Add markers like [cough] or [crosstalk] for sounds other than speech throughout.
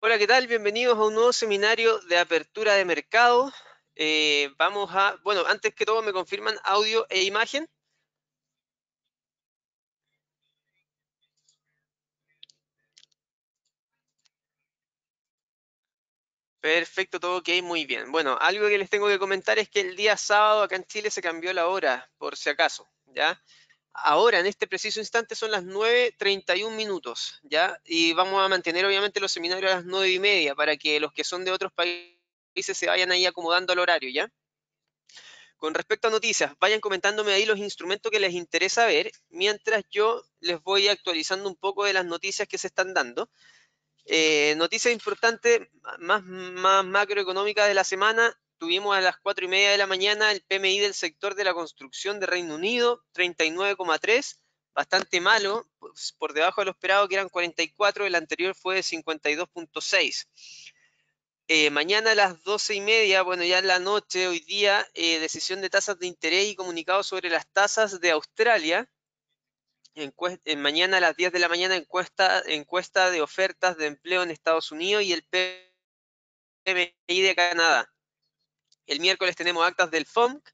Hola, ¿qué tal? Bienvenidos a un nuevo seminario de apertura de mercado. Eh, vamos a, bueno, antes que todo me confirman audio e imagen. Perfecto, todo ok, muy bien. Bueno, algo que les tengo que comentar es que el día sábado acá en Chile se cambió la hora, por si acaso, ¿ya? Ahora, en este preciso instante, son las 9.31 minutos, ¿ya? Y vamos a mantener, obviamente, los seminarios a las 9.30, para que los que son de otros países se vayan ahí acomodando al horario, ¿ya? Con respecto a noticias, vayan comentándome ahí los instrumentos que les interesa ver, mientras yo les voy actualizando un poco de las noticias que se están dando. Eh, noticias importantes, más, más macroeconómica de la semana, tuvimos a las 4 y media de la mañana el PMI del sector de la construcción de Reino Unido, 39,3, bastante malo, pues, por debajo de lo esperado que eran 44, el anterior fue de 52,6. Eh, mañana a las 12 y media, bueno, ya en la noche, hoy día, eh, decisión de tasas de interés y comunicado sobre las tasas de Australia. Eh, mañana a las 10 de la mañana, encuesta, encuesta de ofertas de empleo en Estados Unidos y el PMI de Canadá. El miércoles tenemos actas del FOMC,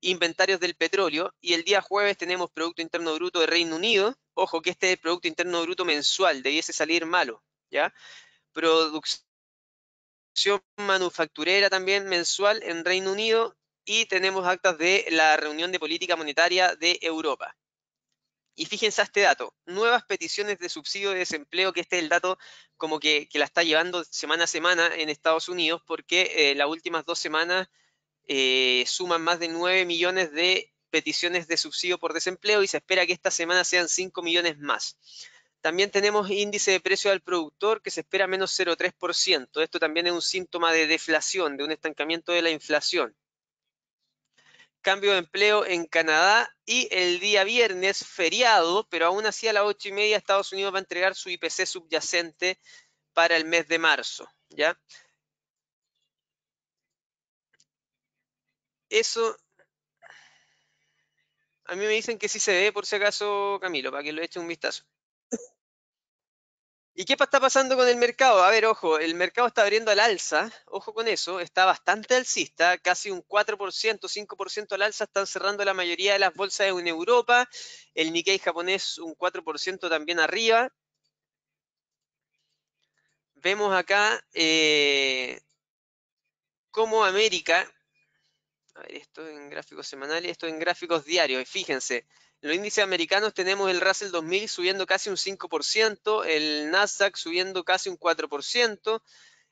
inventarios del petróleo, y el día jueves tenemos Producto Interno Bruto de Reino Unido. Ojo que este es Producto Interno Bruto mensual, debiese salir malo, ¿ya? Producción manufacturera también mensual en Reino Unido y tenemos actas de la reunión de política monetaria de Europa, y fíjense este dato, nuevas peticiones de subsidio de desempleo, que este es el dato como que, la está llevando semana a semana en Estados Unidos, porque eh, las últimas dos semanas eh, suman más de 9 millones de peticiones de subsidio por desempleo y se espera que esta semana sean 5 millones más. También tenemos índice de precio al productor que se espera menos 0,3%. Esto también es un síntoma de deflación, de un estancamiento de la inflación cambio de empleo en Canadá y el día viernes feriado, pero aún así a las ocho y media Estados Unidos va a entregar su IPC subyacente para el mes de marzo, ¿ya? Eso, a mí me dicen que sí se ve por si acaso, Camilo, para que lo eche un vistazo. ¿Y qué está pasando con el mercado? A ver, ojo, el mercado está abriendo al alza, ojo con eso, está bastante alcista, casi un 4%, 5% al alza, están cerrando la mayoría de las bolsas en Europa, el Nikkei japonés un 4% también arriba. Vemos acá eh, cómo América, a ver, esto en gráficos semanales, esto en gráficos diarios, fíjense, los índices americanos tenemos el Russell 2000 subiendo casi un 5%, el Nasdaq subiendo casi un 4%,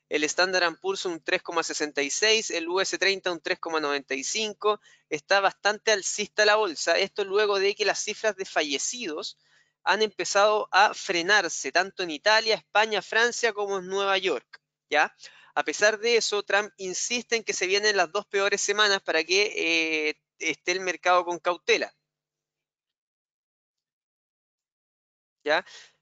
el Standard Poor's un 3,66, el US30 un 3,95. Está bastante alcista la bolsa. Esto luego de que las cifras de fallecidos han empezado a frenarse, tanto en Italia, España, Francia como en Nueva York. ¿ya? A pesar de eso, Trump insiste en que se vienen las dos peores semanas para que eh, esté el mercado con cautela.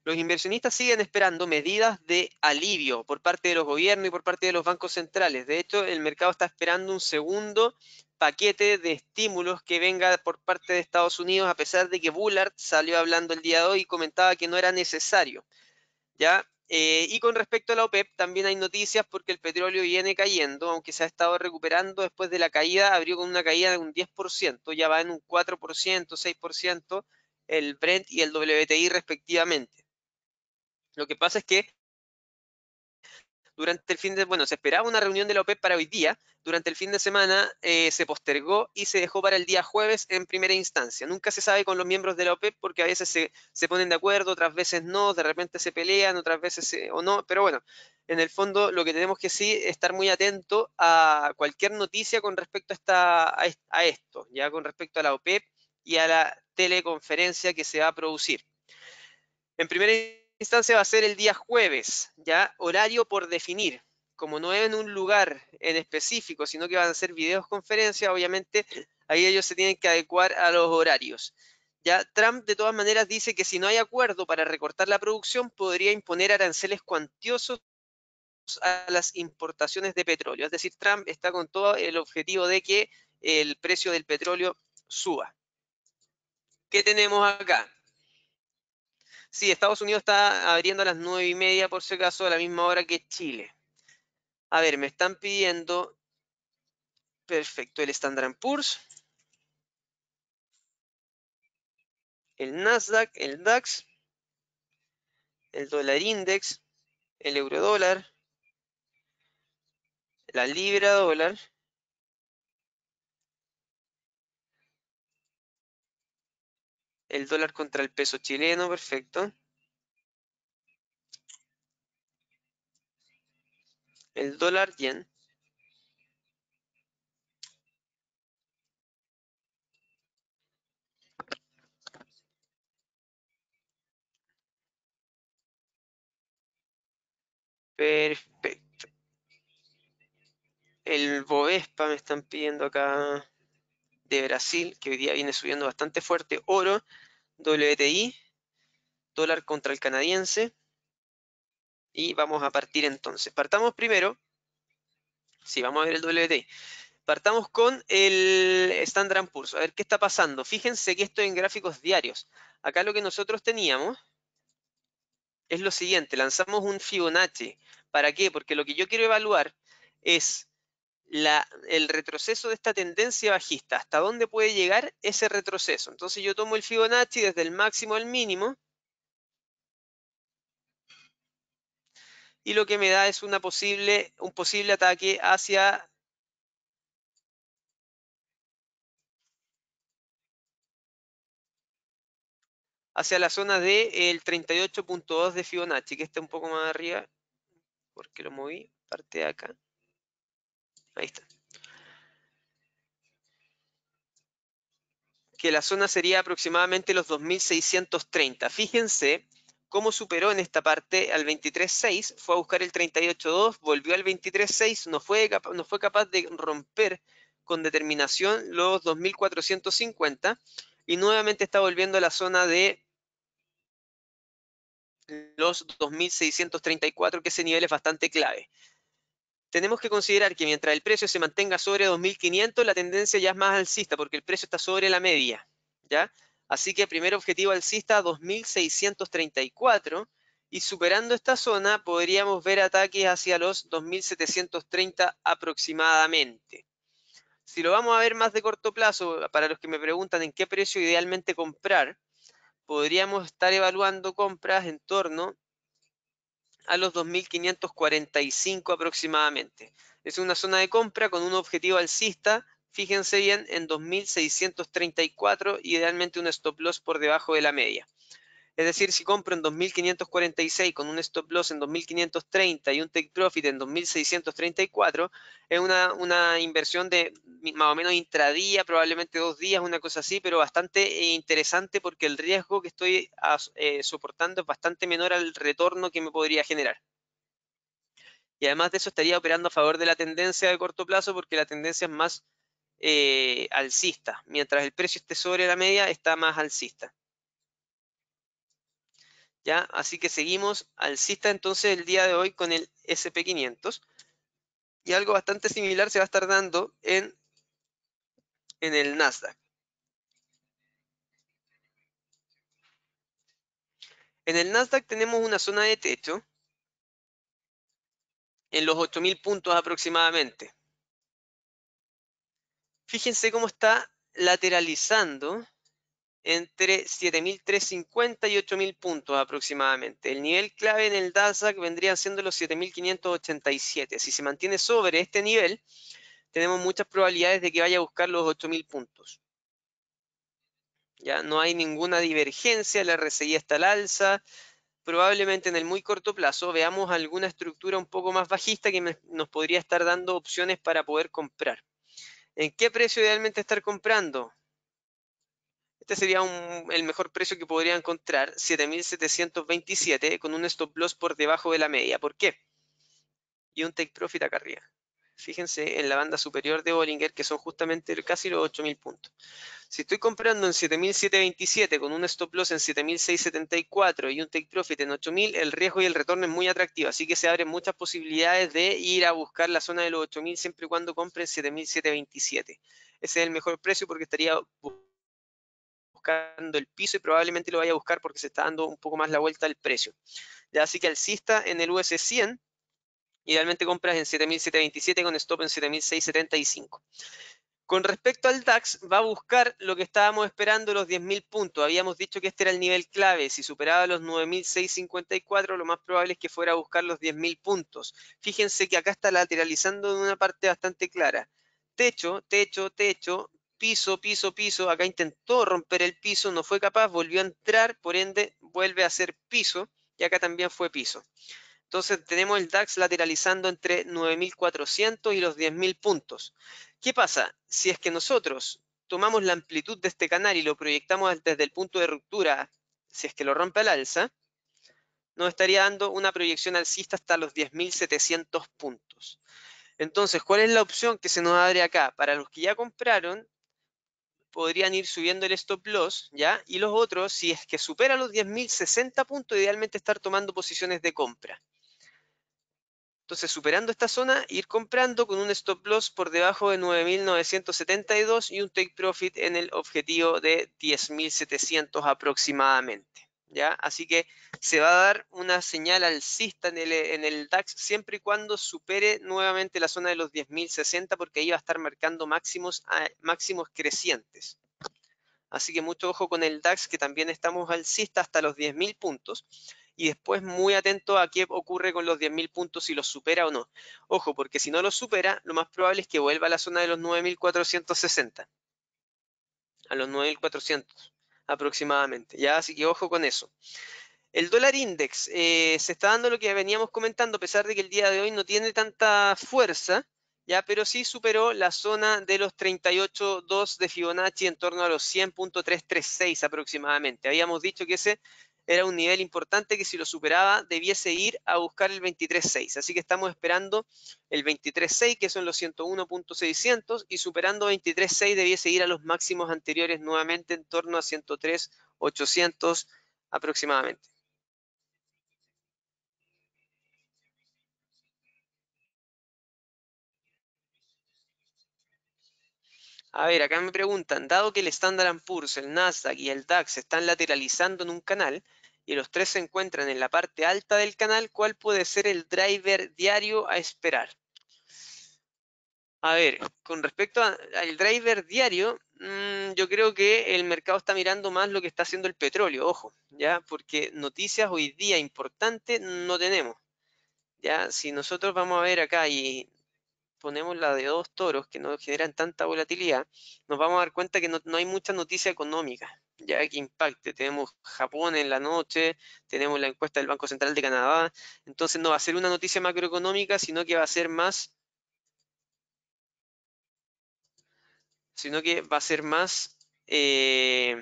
Los inversionistas siguen esperando medidas de alivio por parte de los gobiernos y por parte de los bancos centrales. De hecho, el mercado está esperando un segundo paquete de estímulos que venga por parte de Estados Unidos, a pesar de que Bullard salió hablando el día de hoy y comentaba que no era necesario. ¿ya? Eh, y con respecto a la OPEP, también hay noticias porque el petróleo viene cayendo, aunque se ha estado recuperando después de la caída, abrió con una caída de un 10%, ya va en un 4%, 6%, el Brent y el WTI respectivamente. Lo que pasa es que durante el fin de, bueno, se esperaba una reunión de la OPEP para hoy día, durante el fin de semana eh, se postergó y se dejó para el día jueves en primera instancia. Nunca se sabe con los miembros de la OPEP porque a veces se, ponen de acuerdo, otras veces no, de repente se pelean, otras veces o no, pero bueno, en el fondo lo que tenemos que sí estar muy atento a cualquier noticia con respecto a, a esto, ya con respecto a la OPEP y a la teleconferencia que se va a producir. En primera instancia va a ser el día jueves, ya horario por definir. Como no es en un lugar en específico, sino que van a ser videoconferencias, obviamente ahí ellos se tienen que adecuar a los horarios. Ya Trump de todas maneras dice que si no hay acuerdo para recortar la producción, podría imponer aranceles cuantiosos a las importaciones de petróleo. Es decir, Trump está con todo el objetivo de que el precio del petróleo suba. ¿Qué tenemos acá? Sí, Estados Unidos está abriendo a las nueve y media, por si acaso, a la misma hora que Chile. A ver, me están pidiendo, perfecto, el Standard Poor's, el Nasdaq, el DAX, el dólar index, el euro dólar, la libra dólar, el dólar contra el peso chileno, perfecto. El dólar yen. Perfecto. El Bovespa me están pidiendo acá de Brasil, que hoy día viene subiendo bastante fuerte. Oro WTI, dólar contra el canadiense. Y vamos a partir entonces. Partamos primero. Sí, vamos a ver el WTI. Partamos con el Standard Poor's. A ver qué está pasando. Fíjense que esto en gráficos diarios. Acá lo que nosotros teníamos es lo siguiente. Lanzamos un Fibonacci. ¿Para qué? Porque lo que yo quiero evaluar es el retroceso de esta tendencia bajista, hasta dónde puede llegar ese retroceso. Entonces yo tomo el Fibonacci desde el máximo al mínimo y lo que me da es una posible, un posible ataque hacia hacia la zona del de 38.2 de Fibonacci, que está un poco más arriba, porque lo moví, parte de acá. Ahí está. Que la zona sería aproximadamente los 2.630. Fíjense cómo superó en esta parte al 23.6, fue a buscar el 38.2, volvió al 23.6, no fue, no fue capaz de romper con determinación los 2.450 y nuevamente está volviendo a la zona de los 2.634, que ese nivel es bastante clave tenemos que considerar que mientras el precio se mantenga sobre 2.500, la tendencia ya es más alcista porque el precio está sobre la media, ¿ya? Así que primer objetivo alcista 2.634 y superando esta zona podríamos ver ataques hacia los 2.730 aproximadamente. Si lo vamos a ver más de corto plazo, para los que me preguntan en qué precio idealmente comprar, podríamos estar evaluando compras en torno a los 2.545 aproximadamente. Es una zona de compra con un objetivo alcista, fíjense bien, en 2.634, idealmente un stop loss por debajo de la media. Es decir, si compro en 2.546 con un stop loss en 2.530 y un take profit en 2.634, es una, inversión de más o menos intradía, probablemente dos días, una cosa así, pero bastante eh, interesante porque el riesgo que estoy eh, soportando es bastante menor al retorno que me podría generar. Y además de eso estaría operando a favor de la tendencia de corto plazo porque la tendencia es más eh, alcista, mientras el precio esté sobre la media está más alcista. Así que seguimos al alcista entonces el día de hoy con el SP500. Y algo bastante similar se va a estar dando en, en el Nasdaq. En el Nasdaq tenemos una zona de techo en los 8.000 puntos aproximadamente. Fíjense cómo está lateralizando entre 7.350 y 8.000 puntos aproximadamente. El nivel clave en el DASAC vendría siendo los 7.587. Si se mantiene sobre este nivel, tenemos muchas probabilidades de que vaya a buscar los 8.000 puntos. Ya no hay ninguna divergencia, la RSI está al alza. Probablemente en el muy corto plazo veamos alguna estructura un poco más bajista que nos podría estar dando opciones para poder comprar. ¿En qué precio idealmente estar comprando? Este sería el mejor precio que podría encontrar, 7.727, con un stop loss por debajo de la media. ¿Por qué? Y un take profit acá arriba. Fíjense en la banda superior de Bollinger, que son justamente casi los 8.000 puntos. Si estoy comprando en 7.727 con un stop loss en 7.674 y un take profit en 8.000, el riesgo y el retorno es muy atractivo. Así que se abren muchas posibilidades de ir a buscar la zona de los 8.000 siempre y cuando compren 7.727. Ese es el mejor precio porque estaría el piso y probablemente lo vaya a buscar porque se está dando un poco más la vuelta al precio. Ya, así que alcista en el US 100, idealmente compras en 7.727 con stop en 7.675. Con respecto al DAX, va a buscar lo que estábamos esperando, los 10.000 puntos. Habíamos dicho que este era el nivel clave. Si superaba los 9.654, lo más probable es que fuera a buscar los 10.000 puntos. Fíjense que acá está lateralizando en una parte bastante clara. Techo, techo, techo, piso, piso, piso, acá intentó romper el piso, no fue capaz, volvió a entrar, por ende vuelve a ser piso y acá también fue piso. Entonces tenemos el DAX lateralizando entre 9.400 y los 10.000 puntos. ¿Qué pasa? Si es que nosotros tomamos la amplitud de este canal y lo proyectamos desde el punto de ruptura, si es que lo rompe al alza, nos estaría dando una proyección alcista hasta los 10.700 puntos. Entonces, ¿cuál es la opción que se nos abre acá? Para los que ya compraron, podrían ir subiendo el stop loss, ¿ya? Y los otros, si es que supera los 10.060 puntos, idealmente estar tomando posiciones de compra. Entonces, superando esta zona, ir comprando con un stop loss por debajo de 9.972 y un take profit en el objetivo de 10.700 aproximadamente. ¿ya? Así que se va a dar una señal alcista en el, DAX siempre y cuando supere nuevamente la zona de los 10.060 porque ahí va a estar marcando máximos, máximos crecientes. Así que mucho ojo con el DAX que también estamos alcista hasta los 10.000 puntos y después muy atento a qué ocurre con los 10.000 puntos, si los supera o no. Ojo, porque si no los supera, lo más probable es que vuelva a la zona de los 9.460. A los 9.400 aproximadamente. Ya, así que ojo con eso. El dólar index eh, se está dando lo que veníamos comentando, a pesar de que el día de hoy no tiene tanta fuerza, ya, pero sí superó la zona de los 38.2 de Fibonacci en torno a los 100.336 aproximadamente. Habíamos dicho que ese era un nivel importante que si lo superaba debiese ir a buscar el 23.6. Así que estamos esperando el 23.6, que son los 101.600, y superando 23.6 debiese ir a los máximos anteriores nuevamente en torno a 103.800 aproximadamente. A ver, acá me preguntan, dado que el Standard Poor's, el Nasdaq y el DAX están lateralizando en un canal, y los tres se encuentran en la parte alta del canal, ¿cuál puede ser el driver diario a esperar? A ver, con respecto al driver diario, mm, yo creo que el mercado está mirando más lo que está haciendo el petróleo, ojo, ¿ya? Porque noticias hoy día importantes no tenemos, ¿ya? Si nosotros vamos a ver acá y ponemos la de dos toros que no generan tanta volatilidad, nos vamos a dar cuenta que no hay mucha noticia económica, ya que impacte. Tenemos Japón en la noche, tenemos la encuesta del Banco Central de Canadá, entonces no va a ser una noticia macroeconómica, sino que va a ser más sino que va a ser más eh,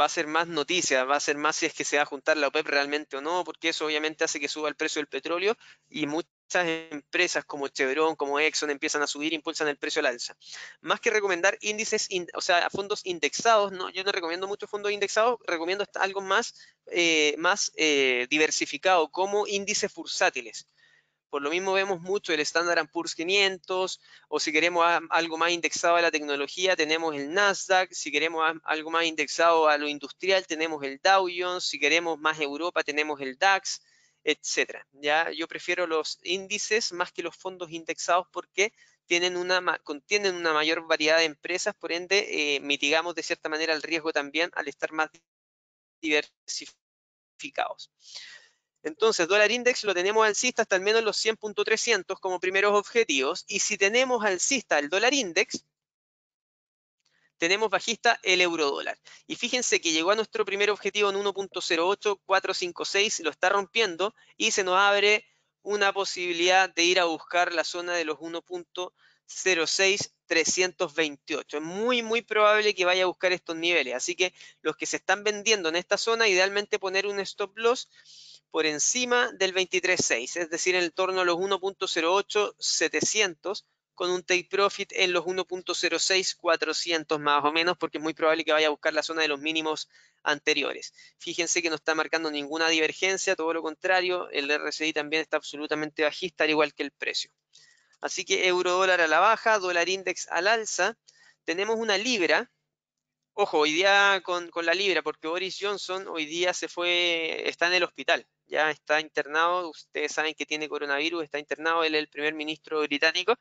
va a ser más noticia, va a ser más si es que se va a juntar la OPEP realmente o no, porque eso obviamente hace que suba el precio del petróleo y mucho esas empresas como Chevron, como Exxon empiezan a subir, impulsan el precio al alza. Más que recomendar índices, o sea, fondos indexados, no, yo no recomiendo mucho fondos indexados, recomiendo algo más, eh, más eh, diversificado, como índices bursátiles. Por lo mismo vemos mucho el Standard Poor's 500, o si queremos algo más indexado a la tecnología, tenemos el Nasdaq, si queremos algo más indexado a lo industrial, tenemos el Dow Jones, si queremos más Europa, tenemos el DAX, etcétera. Ya yo prefiero los índices más que los fondos indexados porque tienen una, contienen una mayor variedad de empresas, por ende eh, mitigamos de cierta manera el riesgo también al estar más diversificados. Entonces, dólar index lo tenemos alcista hasta al menos los 100.300 como primeros objetivos y si tenemos alcista el dólar index, tenemos bajista el eurodólar. Y fíjense que llegó a nuestro primer objetivo en 1.08456, lo está rompiendo y se nos abre una posibilidad de ir a buscar la zona de los 1.06328. Es muy, muy probable que vaya a buscar estos niveles. Así que los que se están vendiendo en esta zona, idealmente poner un stop loss por encima del 23.6, es decir, en torno a los 1.08700 con un take profit en los 1.06400 más o menos, porque es muy probable que vaya a buscar la zona de los mínimos anteriores. Fíjense que no está marcando ninguna divergencia, todo lo contrario, el RSI también está absolutamente bajista, al igual que el precio. Así que euro dólar a la baja, dólar index al alza. Tenemos una libra, ojo, hoy día con, con, la libra, porque Boris Johnson hoy día se fue, está en el hospital, ya está internado, ustedes saben que tiene coronavirus, está internado, él es el primer ministro británico,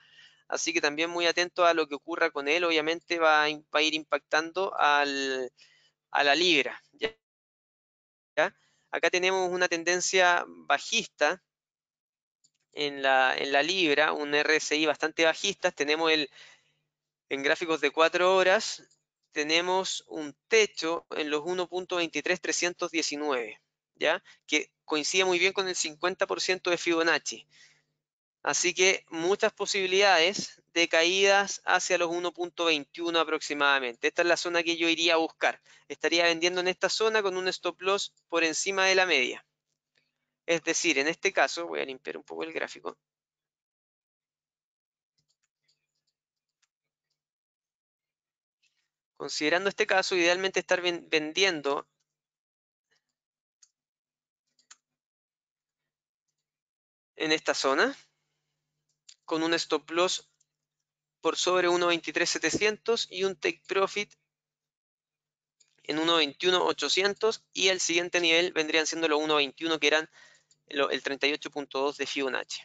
así que también muy atento a lo que ocurra con él, obviamente va a, ir impactando a la libra. Acá tenemos una tendencia bajista en la, libra, un RSI bastante bajista, tenemos el, en gráficos de 4 horas, tenemos un techo en los 1.23319, ¿ya? Que coincide muy bien con el 50% de Fibonacci. Así que muchas posibilidades de caídas hacia los 1.21 aproximadamente. Esta es la zona que yo iría a buscar. Estaría vendiendo en esta zona con un stop loss por encima de la media. Es decir, en este caso, voy a limpiar un poco el gráfico. Considerando este caso, idealmente estar vendiendo en esta zona con un stop loss por sobre 1.23.700 y un take profit en 1.21.800 y el siguiente nivel vendrían siendo los 1.21 que eran el 38.2 de Fibonacci.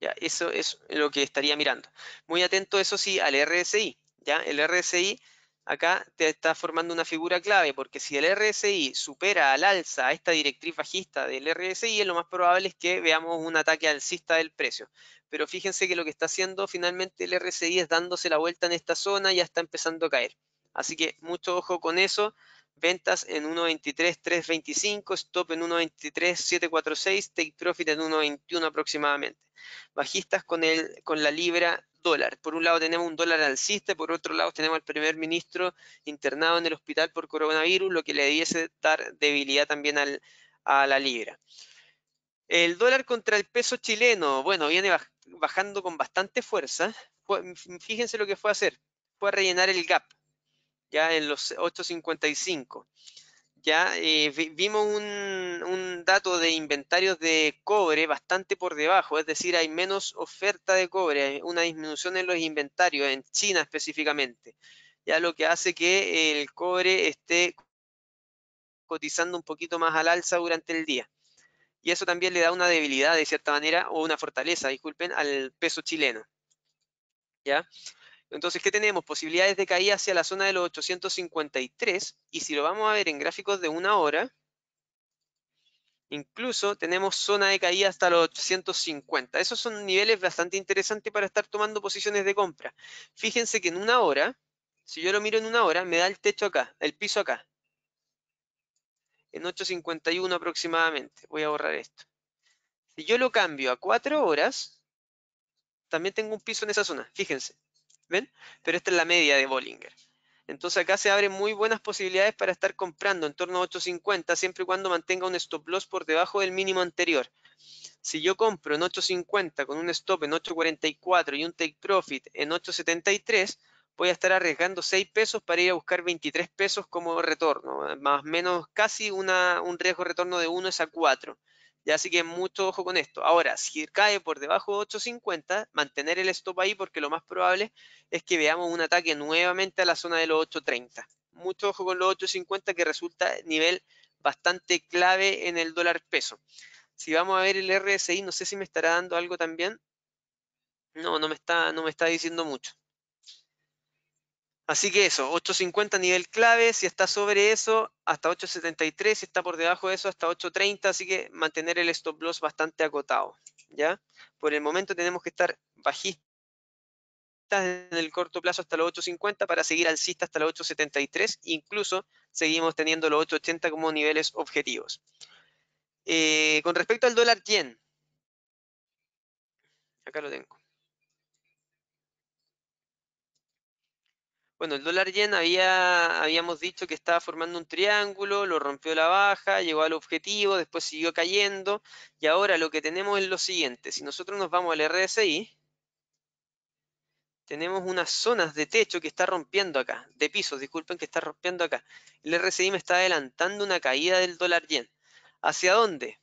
Ya, eso es lo que estaría mirando. Muy atento, eso sí, al RSI. ¿ya? El RSI acá te está formando una figura clave, porque si el RSI supera al alza a esta directriz bajista del RSI, lo más probable es que veamos un ataque alcista del precio. Pero fíjense que lo que está haciendo finalmente el RSI es dándose la vuelta en esta zona y ya está empezando a caer. Así que mucho ojo con eso ventas en 1.23.325, stop en 1.23.746, take profit en 1.21 aproximadamente. Bajistas con, el, con la libra dólar. Por un lado tenemos un dólar alcista, por otro lado tenemos al primer ministro internado en el hospital por coronavirus, lo que le debiese dar debilidad también a la libra. El dólar contra el peso chileno, bueno, viene bajando con bastante fuerza. Fíjense lo que fue a hacer, fue a rellenar el gap ya en los 8.55. Ya eh, vimos un, un, dato de inventarios de cobre bastante por debajo, es decir, hay menos oferta de cobre, una disminución en los inventarios, en China específicamente, ya lo que hace que el cobre esté cotizando un poquito más al alza durante el día. Y eso también le da una debilidad, de cierta manera, o una fortaleza, disculpen, al peso chileno. ¿Ya? Entonces, ¿qué tenemos? Posibilidades de caída hacia la zona de los 853 y si lo vamos a ver en gráficos de una hora, incluso tenemos zona de caída hasta los 850. Esos son niveles bastante interesantes para estar tomando posiciones de compra. Fíjense que en una hora, si yo lo miro en una hora, me da el techo acá, el piso acá. En 8.51 aproximadamente. Voy a borrar esto. Si yo lo cambio a cuatro horas, también tengo un piso en esa zona. Fíjense, ¿ven? Pero esta es la media de Bollinger. Entonces acá se abren muy buenas posibilidades para estar comprando en torno a 8.50 siempre y cuando mantenga un stop loss por debajo del mínimo anterior. Si yo compro en 8.50 con un stop en 8.44 y un take profit en 8.73, voy a estar arriesgando 6 pesos para ir a buscar 23 pesos como retorno, más o menos casi una, un riesgo retorno de 1 es a 4. Ya así que mucho ojo con esto. Ahora, si cae por debajo de 8.50, mantener el stop ahí porque lo más probable es que veamos un ataque nuevamente a la zona de los 8.30. Mucho ojo con los 8.50 que resulta nivel bastante clave en el dólar peso. Si vamos a ver el RSI, no sé si me estará dando algo también. No, no me está, no me está diciendo mucho. Así que eso, 8.50 nivel clave, si está sobre eso, hasta 8.73, si está por debajo de eso, hasta 8.30, así que mantener el stop loss bastante acotado, ¿ya? Por el momento tenemos que estar bajistas en el corto plazo hasta los 8.50 para seguir alcista hasta los 8.73, incluso seguimos teniendo los 8.80 como niveles objetivos. Eh, con respecto al dólar yen, acá lo tengo. Bueno, el dólar yen había, habíamos dicho que estaba formando un triángulo, lo rompió la baja, llegó al objetivo, después siguió cayendo, y ahora lo que tenemos es lo siguiente, si nosotros nos vamos al RSI, tenemos unas zonas de techo que está rompiendo acá, de pisos, disculpen que está rompiendo acá. El RSI me está adelantando una caída del dólar yen. ¿Hacia dónde?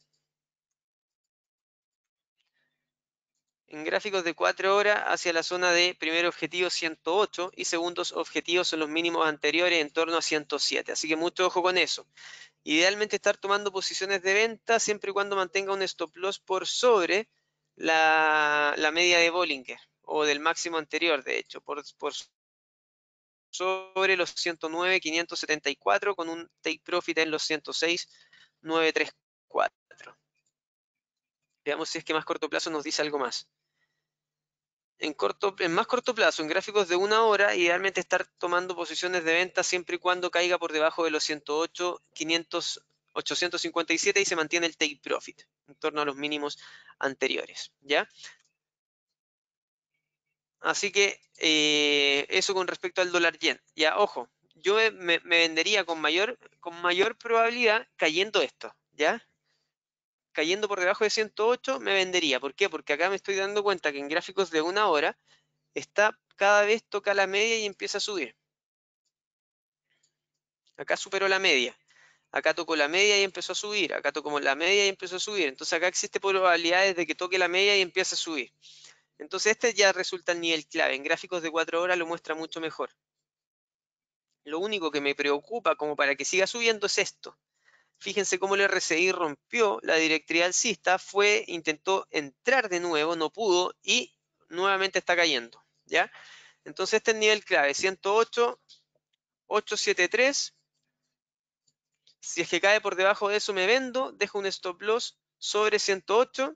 en gráficos de 4 horas hacia la zona de primer objetivo 108 y segundos objetivos en los mínimos anteriores en torno a 107. Así que mucho ojo con eso. Idealmente estar tomando posiciones de venta siempre y cuando mantenga un stop loss por sobre la, media de Bollinger o del máximo anterior, de hecho, por, por sobre los 109.574 con un take profit en los 106.934. Veamos si es que más corto plazo nos dice algo más. En, más corto plazo, en gráficos de una hora, idealmente estar tomando posiciones de venta siempre y cuando caiga por debajo de los 108, 500, 857 y se mantiene el take profit en torno a los mínimos anteriores. ¿ya? Así que eh, eso con respecto al dólar yen. Ya, ojo, yo me, me vendería con mayor, con mayor probabilidad cayendo esto, ¿ya? cayendo por debajo de 108 me vendería. ¿Por qué? Porque acá me estoy dando cuenta que en gráficos de una hora está cada vez toca la media y empieza a subir. Acá superó la media. Acá tocó la media y empezó a subir. Acá tocó la media y empezó a subir. Entonces acá existe probabilidades de que toque la media y empiece a subir. Entonces este ya resulta el nivel clave. En gráficos de cuatro horas lo muestra mucho mejor. Lo único que me preocupa como para que siga subiendo es esto. Fíjense cómo el RCI rompió la directriz alcista, fue, intentó entrar de nuevo, no pudo y nuevamente está cayendo, ¿ya? Entonces este el nivel clave, 108, 873. Si es que cae por debajo de eso me vendo, dejo un stop loss sobre 108,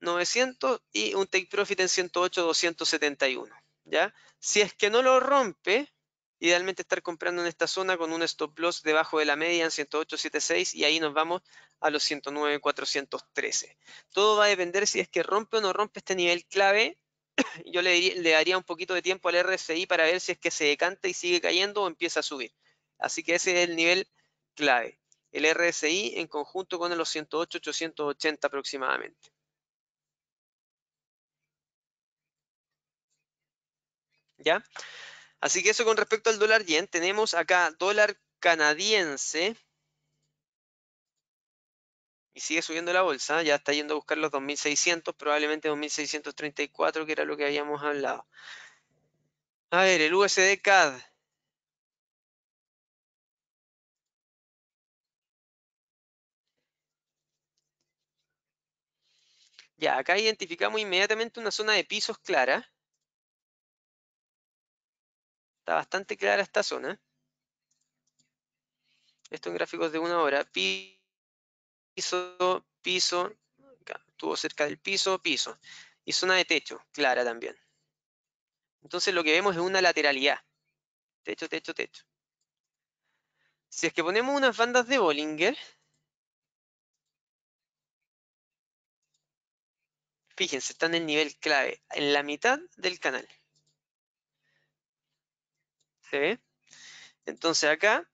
900 y un take profit en 108, 271, ¿ya? Si es que no lo rompe, Idealmente estar comprando en esta zona con un stop loss debajo de la media en 108.76 y ahí nos vamos a los 109.413. Todo va a depender si es que rompe o no rompe este nivel clave. [clears throat] Yo le, daría un poquito de tiempo al RSI para ver si es que se decanta y sigue cayendo o empieza a subir. Así que ese es el nivel clave. El RSI en conjunto con los 108.880 aproximadamente. ¿Ya? Así que eso con respecto al dólar yen, tenemos acá dólar canadiense. Y sigue subiendo la bolsa, ya está yendo a buscar los 2.600, probablemente 2.634, que era lo que habíamos hablado. A ver, el USD CAD. Ya, acá identificamos inmediatamente una zona de pisos clara. Está bastante clara esta zona. Esto en gráficos de una hora. Piso, piso, estuvo cerca del piso, piso. Y zona de techo, clara también. Entonces lo que vemos es una lateralidad. Techo, techo, techo. Si es que ponemos unas bandas de Bollinger, fíjense, están en el nivel clave, en la mitad del canal. Entonces acá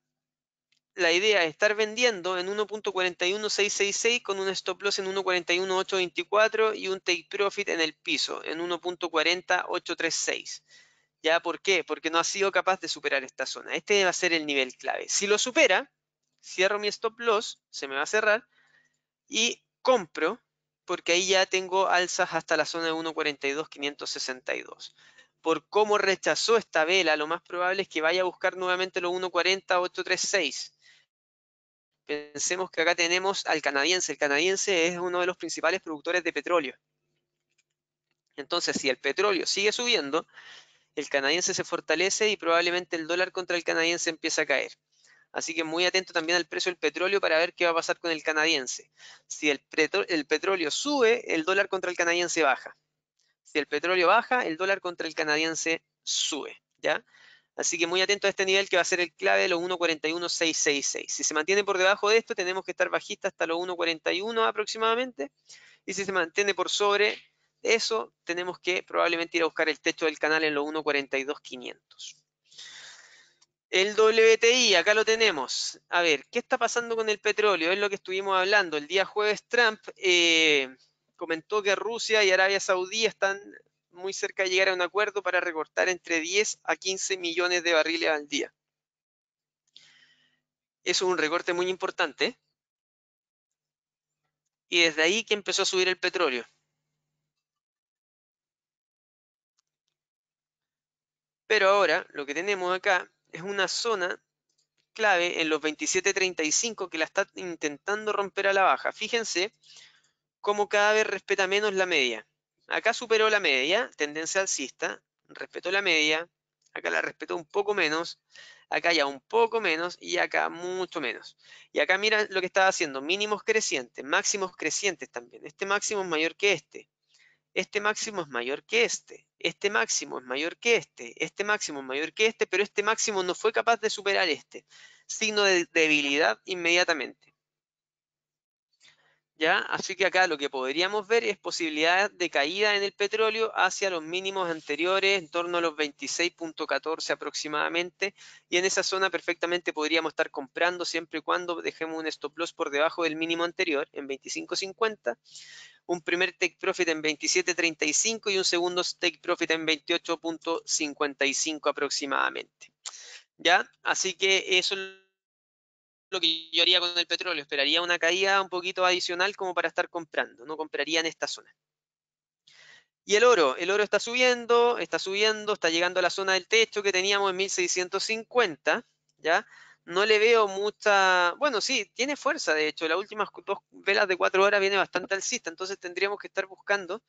la idea es estar vendiendo en 1.41666 con un stop loss en 1.41824 y un take profit en el piso en 1.40836. ¿Ya por qué? Porque no ha sido capaz de superar esta zona. Este va a ser el nivel clave. Si lo supera, cierro mi stop loss, se me va a cerrar y compro porque ahí ya tengo alzas hasta la zona de 1.42562 por cómo rechazó esta vela, lo más probable es que vaya a buscar nuevamente los 1.40, 8.36. Pensemos que acá tenemos al canadiense. El canadiense es uno de los principales productores de petróleo. Entonces, si el petróleo sigue subiendo, el canadiense se fortalece y probablemente el dólar contra el canadiense empieza a caer. Así que muy atento también al precio del petróleo para ver qué va a pasar con el canadiense. Si el, el petróleo sube, el dólar contra el canadiense baja. Si el petróleo baja, el dólar contra el canadiense sube, ¿ya? Así que muy atento a este nivel que va a ser el clave de los 1.41666. Si se mantiene por debajo de esto, tenemos que estar bajista hasta los 1.41 aproximadamente. Y si se mantiene por sobre eso, tenemos que probablemente ir a buscar el techo del canal en los 1.42500. El WTI, acá lo tenemos. A ver, ¿qué está pasando con el petróleo? Es lo que estuvimos hablando. El día jueves Trump eh, comentó que Rusia y Arabia Saudí están muy cerca de llegar a un acuerdo para recortar entre 10 a 15 millones de barriles al día. es un recorte muy importante. Y desde ahí que empezó a subir el petróleo. Pero ahora lo que tenemos acá es una zona clave en los 27.35 que la está intentando romper a la baja. Fíjense cómo cada vez respeta menos la media. Acá superó la media, tendencia alcista, respetó la media, acá la respetó un poco menos, acá ya un poco menos y acá mucho menos. Y acá mira lo que estaba haciendo, mínimos crecientes, máximos crecientes también. Este máximo es mayor que este, este máximo es mayor que este, este máximo es mayor que este, este máximo es mayor que este, pero este máximo no fue capaz de superar este. Signo de debilidad inmediatamente. ¿ya? Así que acá lo que podríamos ver es posibilidad de caída en el petróleo hacia los mínimos anteriores, en torno a los 26.14 aproximadamente, y en esa zona perfectamente podríamos estar comprando siempre y cuando dejemos un stop loss por debajo del mínimo anterior, en 25.50, un primer take profit en 27.35 y un segundo take profit en 28.55 aproximadamente. ¿Ya? Así que eso es lo que yo haría con el petróleo, esperaría una caída un poquito adicional como para estar comprando, no compraría en esta zona. Y el oro, el oro está subiendo, está subiendo, está llegando a la zona del techo que teníamos en 1650, ¿ya? No le veo mucha, bueno, sí, tiene fuerza, de hecho, las últimas dos velas de cuatro horas viene bastante alcista, entonces tendríamos que estar buscando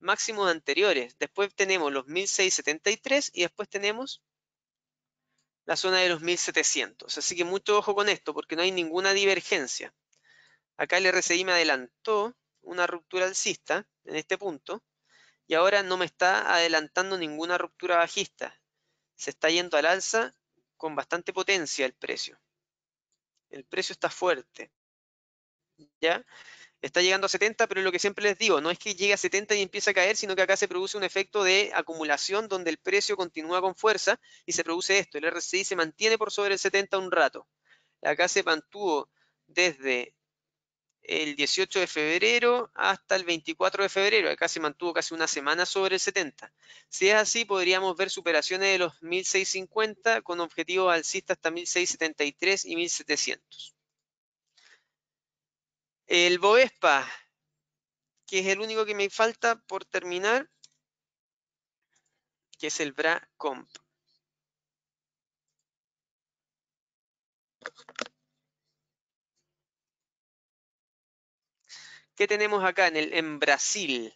máximos anteriores. Después tenemos los 1673 y después tenemos la zona de los 1700. Así que mucho ojo con esto, porque no hay ninguna divergencia. Acá el RSI me adelantó una ruptura alcista en este punto, y ahora no me está adelantando ninguna ruptura bajista. Se está yendo al alza con bastante potencia el precio. El precio está fuerte. ¿Ya? está llegando a 70, pero lo que siempre les digo, no es que llegue a 70 y empiece a caer, sino que acá se produce un efecto de acumulación donde el precio continúa con fuerza y se produce esto, el RSI se mantiene por sobre el 70 un rato. Acá se mantuvo desde el 18 de febrero hasta el 24 de febrero, acá se mantuvo casi una semana sobre el 70. Si es así, podríamos ver superaciones de los 1650 con objetivos alcistas hasta 1673 y 1700. El Boespa, que es el único que me falta por terminar, que es el Bra Comp. ¿Qué tenemos acá en, el, en Brasil?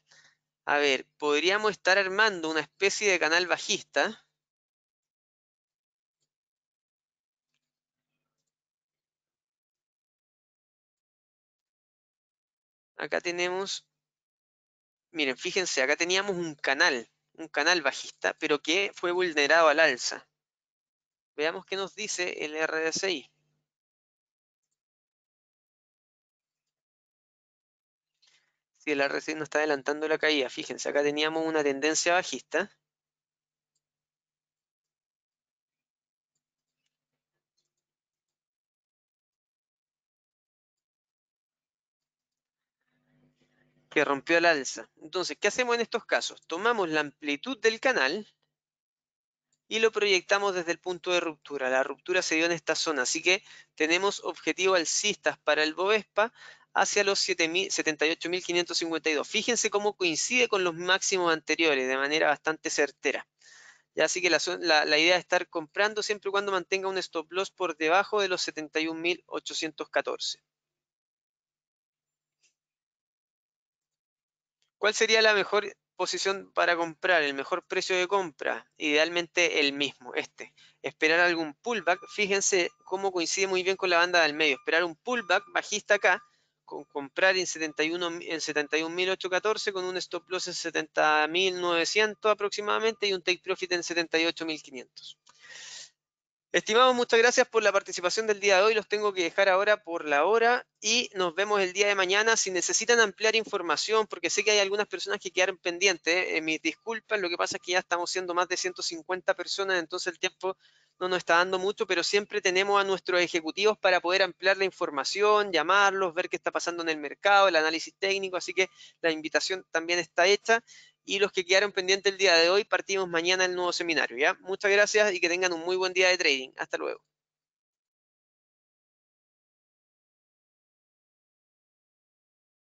A ver, podríamos estar armando una especie de canal bajista. Acá tenemos, miren, fíjense, acá teníamos un canal, un canal bajista, pero que fue vulnerado al alza. Veamos qué nos dice el RSI. Si el RSI no está adelantando la caída, fíjense, acá teníamos una tendencia bajista rompió la alza. Entonces, ¿qué hacemos en estos casos? Tomamos la amplitud del canal y lo proyectamos desde el punto de ruptura. La ruptura se dio en esta zona, así que tenemos objetivo alcistas para el Bovespa hacia los 78.552. Fíjense cómo coincide con los máximos anteriores de manera bastante certera. Ya, así que la, idea es estar comprando siempre y cuando mantenga un stop loss por debajo de los 71.814. ¿Cuál sería la mejor posición para comprar? El mejor precio de compra, idealmente el mismo, este. Esperar algún pullback, fíjense cómo coincide muy bien con la banda del medio. Esperar un pullback bajista acá, con comprar en 71 en 71.814 con un stop loss en 70.900 aproximadamente y un take profit en 78.500. Estimados, muchas gracias por la participación del día de hoy. Los tengo que dejar ahora por la hora y nos vemos el día de mañana. Si necesitan ampliar información, porque sé que hay algunas personas que quedaron pendientes, eh, eh, mis disculpas, lo que pasa es que ya estamos siendo más de 150 personas, entonces el tiempo no nos está dando mucho, pero siempre tenemos a nuestros ejecutivos para poder ampliar la información, llamarlos, ver qué está pasando en el mercado, el análisis técnico, así que la invitación también está hecha y los que quedaron pendientes el día de hoy, partimos mañana el nuevo seminario. ¿ya? Muchas gracias y que tengan un muy buen día de trading. Hasta luego.